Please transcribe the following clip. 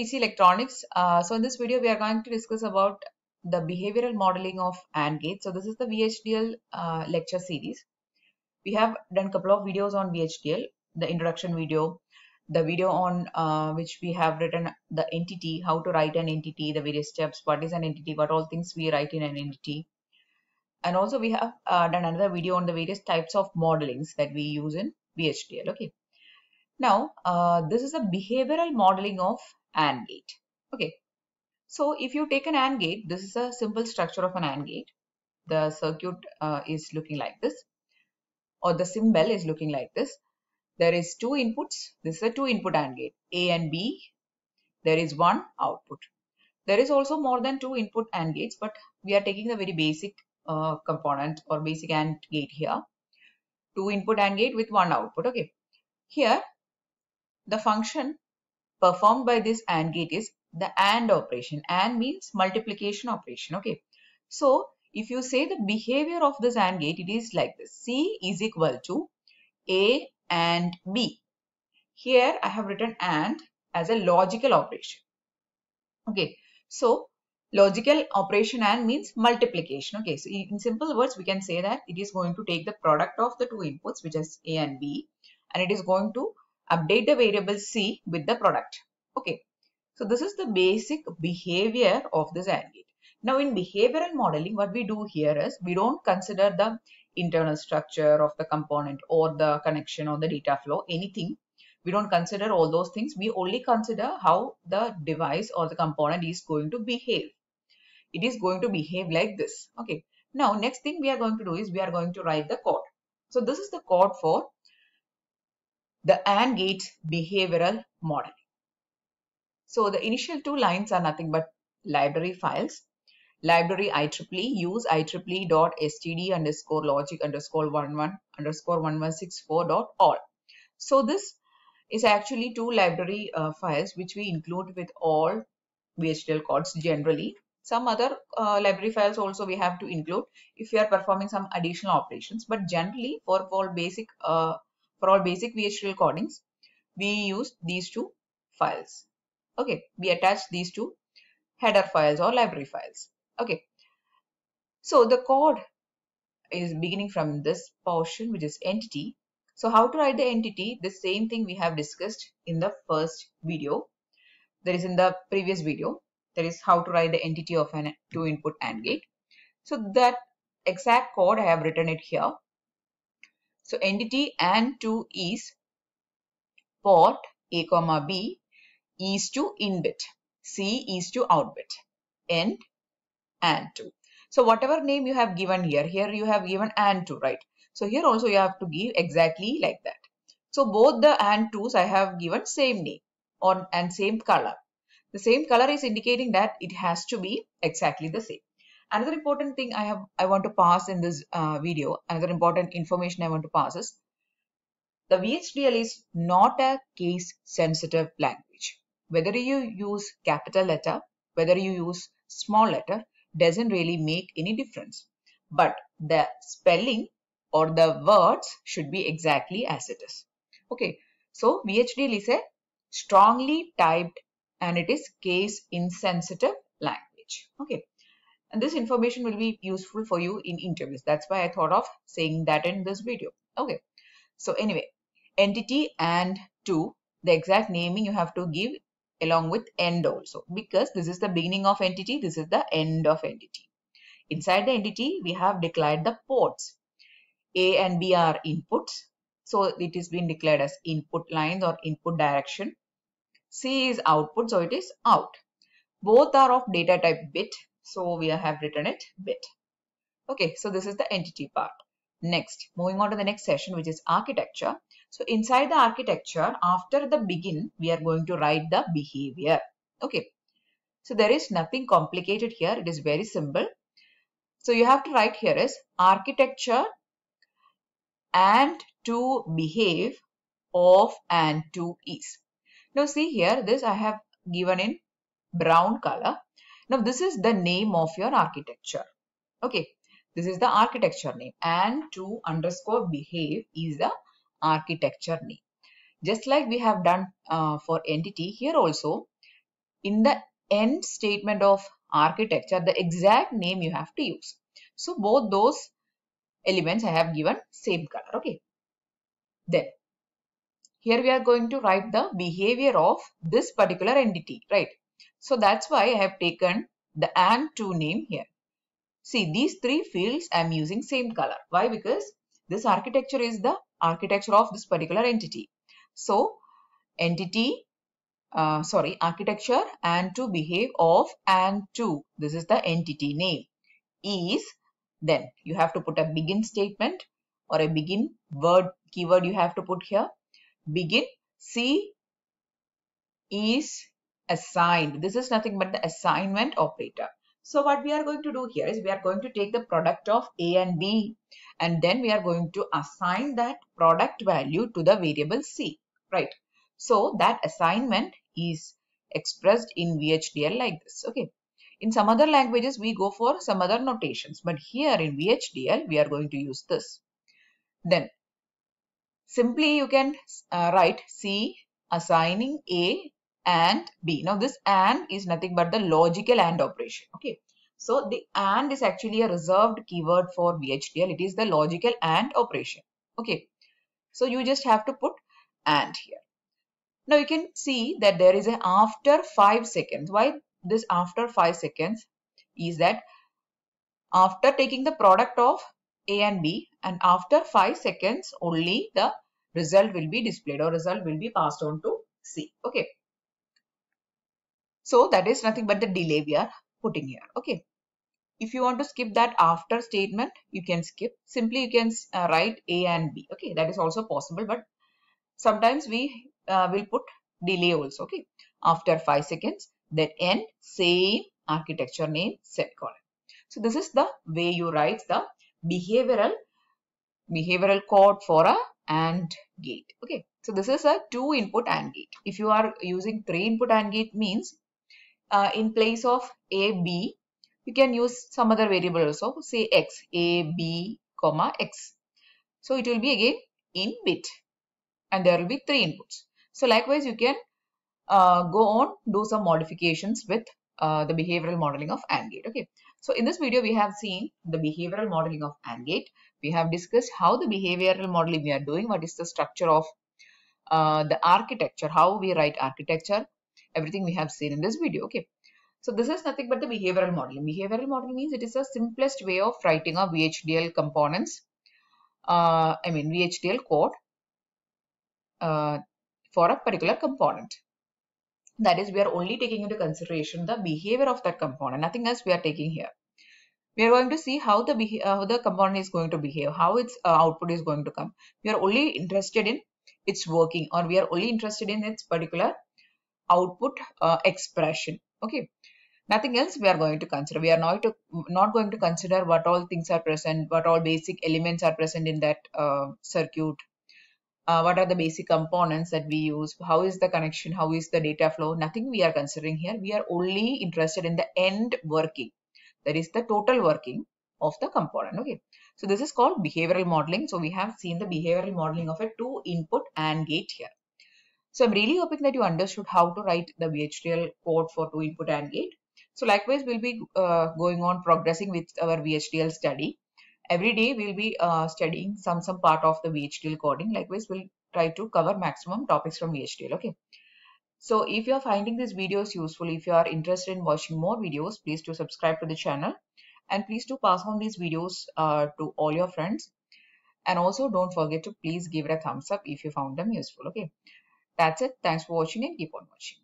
GC Electronics. Uh, so in this video, we are going to discuss about the behavioral modeling of AND gate. So this is the VHDL uh, lecture series. We have done a couple of videos on VHDL, the introduction video, the video on uh, which we have written the entity, how to write an entity, the various steps, what is an entity, what all things we write in an entity. And also we have uh, done another video on the various types of modelings that we use in VHDL. Okay. Now, uh, this is a behavioral modeling of AND gate. Okay. So, if you take an AND gate, this is a simple structure of an AND gate. The circuit uh, is looking like this or the symbol is looking like this. There is two inputs. This is a two input AND gate, A and B. There is one output. There is also more than two input AND gates, but we are taking the very basic uh, component or basic AND gate here. Two input AND gate with one output. Okay. Here, the function performed by this AND gate is the AND operation. AND means multiplication operation. Okay. So, if you say the behavior of this AND gate, it is like this. C is equal to A and B. Here, I have written AND as a logical operation. Okay. So, logical operation AND means multiplication. Okay. So, in simple words, we can say that it is going to take the product of the two inputs, which is A and B, and it is going to update the variable C with the product. Okay. So this is the basic behavior of this AND gate. Now in behavioral modeling, what we do here is we don't consider the internal structure of the component or the connection or the data flow, anything. We don't consider all those things. We only consider how the device or the component is going to behave. It is going to behave like this. Okay. Now next thing we are going to do is we are going to write the code. So this is the code for the AND gate behavioral model. So the initial two lines are nothing but library files. Library IEEE use std underscore logic underscore 11 underscore all. So this is actually two library uh, files which we include with all VHDL codes generally. Some other uh, library files also we have to include if we are performing some additional operations. But generally for all basic uh, for all basic VHDL recordings, we use these two files. Okay, we attach these two header files or library files. Okay, so the code is beginning from this portion which is entity. So how to write the entity, the same thing we have discussed in the first video. That is in the previous video. That is how to write the entity of an two input AND gate. So that exact code I have written it here. So entity and to is port A comma B is to in bit. C is to out bit. End and to. So whatever name you have given here, here you have given and to, right? So here also you have to give exactly like that. So both the and to's I have given same name on and same color. The same color is indicating that it has to be exactly the same. Another important thing I have I want to pass in this uh, video, another important information I want to pass is the VHDL is not a case sensitive language. Whether you use capital letter, whether you use small letter doesn't really make any difference. But the spelling or the words should be exactly as it is. Okay, so VHDL is a strongly typed and it is case insensitive language. Okay, and this information will be useful for you in interviews that's why i thought of saying that in this video okay so anyway entity and to the exact naming you have to give along with end also because this is the beginning of entity this is the end of entity inside the entity we have declared the ports a and b are inputs so it is being declared as input lines or input direction c is output so it is out both are of data type bit so we have written it bit. Okay, so this is the entity part. Next, moving on to the next session, which is architecture. So inside the architecture, after the begin, we are going to write the behavior. Okay, so there is nothing complicated here. It is very simple. So you have to write here is architecture and to behave of and to is. Now see here, this I have given in brown color. Now, this is the name of your architecture. Okay, this is the architecture name and to underscore behave is the architecture name. Just like we have done uh, for entity here also, in the end statement of architecture, the exact name you have to use. So, both those elements I have given same color. Okay. Then, here we are going to write the behavior of this particular entity, right? So that's why I have taken the and to name here. See, these three fields I am using same color. Why? Because this architecture is the architecture of this particular entity. So, entity, uh, sorry, architecture and to behave of and to. This is the entity name. Is, then you have to put a begin statement or a begin word, keyword you have to put here. Begin, see, is, assigned. This is nothing but the assignment operator. So what we are going to do here is we are going to take the product of A and B and then we are going to assign that product value to the variable C, right? So that assignment is expressed in VHDL like this, okay? In some other languages, we go for some other notations, but here in VHDL, we are going to use this. Then, simply you can uh, write C assigning A and B. Now this and is nothing but the logical AND operation. Okay. So the AND is actually a reserved keyword for VHDL. It is the logical AND operation. Okay. So you just have to put AND here. Now you can see that there is a after 5 seconds. Why this after 5 seconds is that after taking the product of A and B and after 5 seconds only the result will be displayed or result will be passed on to C. Okay. So that is nothing but the delay we are putting here. Okay. If you want to skip that after statement, you can skip. Simply you can uh, write A and B. Okay. That is also possible, but sometimes we uh, will put delay also. Okay. After 5 seconds, then N, same architecture name, set column. So this is the way you write the behavioral behavioral code for a AND gate. Okay. So this is a two input AND gate. If you are using three input AND gate means uh, in place of a, b, you can use some other variable also. Say x, a, b, comma, x. So it will be again in bit and there will be three inputs. So likewise, you can uh, go on, do some modifications with uh, the behavioral modeling of AND gate. Okay. So in this video, we have seen the behavioral modeling of AND gate. We have discussed how the behavioral modeling we are doing, what is the structure of uh, the architecture, how we write architecture, everything we have seen in this video. Okay. So this is nothing but the behavioral modeling. Behavioral modeling means it is the simplest way of writing a VHDL components, uh, I mean VHDL code uh, for a particular component. That is, we are only taking into consideration the behavior of that component, nothing else we are taking here. We are going to see how the, how the component is going to behave, how its uh, output is going to come. We are only interested in its working or we are only interested in its particular output uh, expression okay nothing else we are going to consider we are not to, not going to consider what all things are present what all basic elements are present in that uh, circuit uh, what are the basic components that we use how is the connection how is the data flow nothing we are considering here we are only interested in the end working that is the total working of the component okay so this is called behavioral modeling so we have seen the behavioral modeling of a two input and gate here so I'm really hoping that you understood how to write the VHDL code for two input AND gate. So likewise, we'll be uh, going on progressing with our VHDL study. Every day we'll be uh, studying some some part of the VHDL coding. Likewise, we'll try to cover maximum topics from VHDL. Okay. So if you are finding these videos useful, if you are interested in watching more videos, please do subscribe to the channel and please do pass on these videos uh, to all your friends. And also don't forget to please give it a thumbs up if you found them useful. Okay. That's it. Thanks for watching and keep on watching.